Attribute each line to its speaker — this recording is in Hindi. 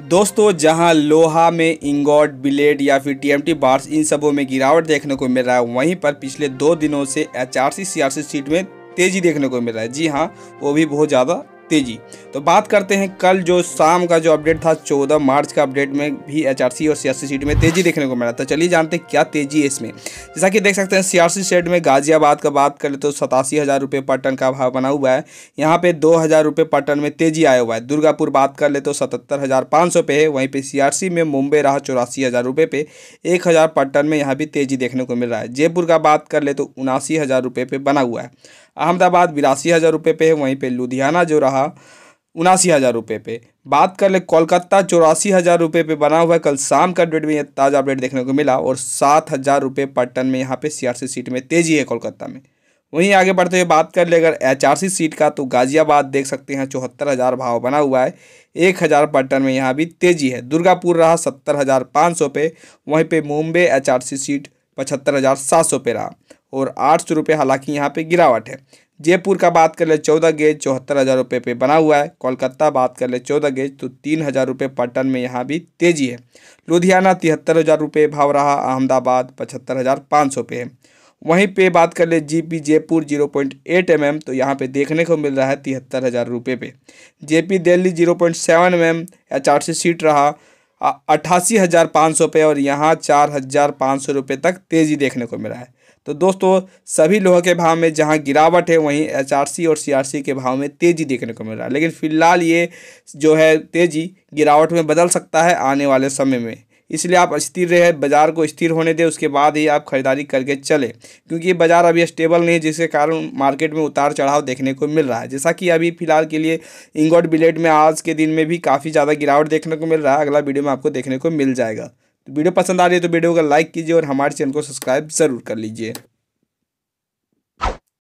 Speaker 1: दोस्तों जहां लोहा में इंगोट ब्लेड या फिर टीएमटी बार्स इन सबों में गिरावट देखने को मिल रहा है वहीं पर पिछले दो दिनों से आर सी सीट में तेजी देखने को मिल रहा है जी हाँ वो भी बहुत ज़्यादा तेजी तो बात करते हैं कल जो शाम का जो अपडेट था 14 मार्च का अपडेट में भी एचआरसी और सियासी सीट में तेजी देखने को मिला था चलिए जानते हैं क्या तेजी है इसमें जैसा कि देख सकते हैं सियासी सीट में गाजियाबाद का बात करें तो सतासी हज़ार रुपये पर टन का भाव बना हुआ है यहाँ पे दो हज़ार रुपये पर टन में तेजी आया हुआ है दुर्गापुर बात कर ले तो सतहत्तर हज़ार पाँच सौ पे है वहीं पर सीआरसी में मुंबई रहा चौरासी हज़ार रुपये पे एक हज़ार पर टन में यहाँ भी तेजी देखने को मिल रहा है जयपुर का बात कर ले तो उनासी हज़ार रुपये पे बना हुआ है अहमदाबाद बिरासी हज़ार रुपये पे है वहीं पे लुधियाना जो रहा उनासी हज़ार रुपये पे बात कर ले कोलकाता चौरासी हज़ार रुपये पे बना हुआ है कल शाम का डेट में यह ताज़ा अपडेट देखने को मिला और सात हज़ार रुपये पर टन में यहाँ पे सीआरसी सीट में तेज़ी है कोलकाता में वहीं आगे बढ़ते हुए बात कर ले अगर एच सीट का तो गाज़ियाबाद देख सकते हैं चौहत्तर हज़ार भाव बना हुआ है एक हज़ार पर टन में यहाँ भी तेज़ी है दुर्गापुर रहा सत्तर हज़ार पाँच सौ पे वहीं पे मुंबई एच सीट पचहत्तर हज़ार सात सौ पे रहा और आठ सौ रुपये हालांकि यहाँ पे गिरावट है जयपुर का बात कर ले चौदह गेज चौहत्तर हज़ार रुपये पे बना हुआ है कोलकाता बात कर ले चौदह गेज तो तीन हज़ार रुपये पर टन में यहाँ भी तेज़ी है लुधियाना तिहत्तर हज़ार रुपये भाव रहा अहमदाबाद पचहत्तर हज़ार पाँच सौ पे है वहीं पे बात कर ले GP Jaipur zero point eight M M तो यहाँ पे देखने को मिल रहा है तिहत्तर हज़ार रुपये पे J P Delhi zero point seven M M या चार सौ सीट रहा अट्ठासी हज़ार पाँच सौ पे और यहाँ चार हज़ार पाँच सौ रुपये तक तेज़ी देखने को मिला है तो दोस्तों सभी लोहे के भाव में जहां गिरावट है वहीं एचआरसी और सीआरसी के भाव में तेज़ी देखने को मिल रहा है लेकिन फिलहाल ये जो है तेज़ी गिरावट में बदल सकता है आने वाले समय में इसलिए आप स्थिर रहे बाज़ार को स्थिर होने दें उसके बाद ही आप खरीदारी करके चले क्योंकि ये बाज़ार अभी स्टेबल नहीं है जिसके कारण मार्केट में उतार चढ़ाव देखने को मिल रहा है जैसा कि अभी फिलहाल के लिए इंगोट बिलेट में आज के दिन में भी काफ़ी ज़्यादा गिरावट देखने को मिल रहा है अगला वीडियो में आपको देखने को मिल जाएगा तो वीडियो पसंद आ रही है तो वीडियो को लाइक कीजिए और हमारे चैनल को सब्सक्राइब जरूर कर लीजिए